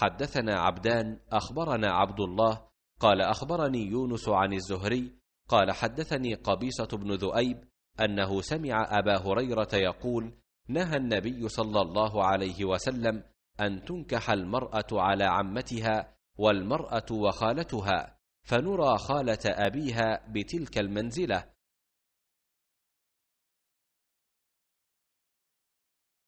حدثنا عبدان اخبرنا عبد الله قال اخبرني يونس عن الزهري قال حدثني قبيصه بن ذؤيب انه سمع ابا هريره يقول نهى النبي صلى الله عليه وسلم ان تنكح المراه على عمتها والمراه وخالتها فنرى خاله ابيها بتلك المنزله